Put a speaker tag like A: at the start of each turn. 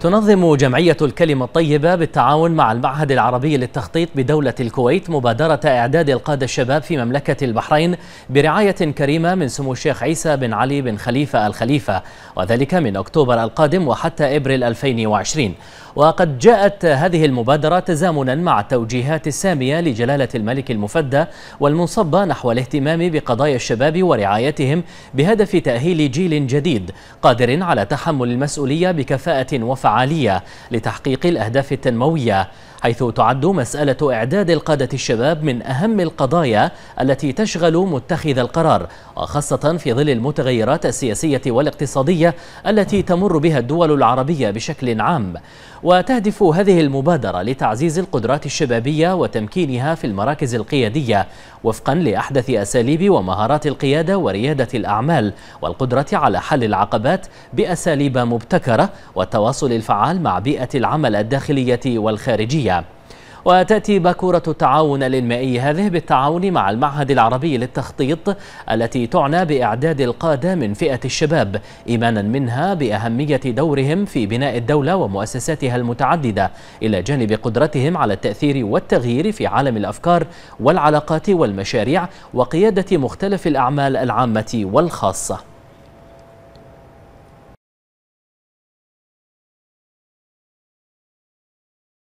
A: تنظم جمعية الكلمة الطيبة بالتعاون مع المعهد العربي للتخطيط بدولة الكويت مبادرة إعداد القادة الشباب في مملكة البحرين برعاية كريمة من سمو الشيخ عيسى بن علي بن خليفة الخليفة وذلك من أكتوبر القادم وحتى إبريل 2020 وقد جاءت هذه المبادرة تزامنا مع التوجيهات السامية لجلالة الملك المفدى والمنصبة نحو الاهتمام بقضايا الشباب ورعايتهم بهدف تأهيل جيل جديد قادر على تحمل المسؤولية بكفاءة وفاء فعالية لتحقيق الأهداف التنموية حيث تعد مسألة إعداد القادة الشباب من أهم القضايا التي تشغل متخذ القرار وخاصة في ظل المتغيرات السياسية والاقتصادية التي تمر بها الدول العربية بشكل عام وتهدف هذه المبادرة لتعزيز القدرات الشبابية وتمكينها في المراكز القيادية وفقا لأحدث أساليب ومهارات القيادة وريادة الأعمال والقدرة على حل العقبات بأساليب مبتكرة والتواصل الفعال مع بيئة العمل الداخلية والخارجية وتأتي باكورة التعاون الإنمائي هذه بالتعاون مع المعهد العربي للتخطيط التي تعنى بإعداد القادة من فئة الشباب إيمانا منها بأهمية دورهم في بناء الدولة ومؤسساتها المتعددة إلى جانب قدرتهم على التأثير والتغيير في عالم الأفكار والعلاقات والمشاريع وقيادة مختلف الأعمال العامة والخاصة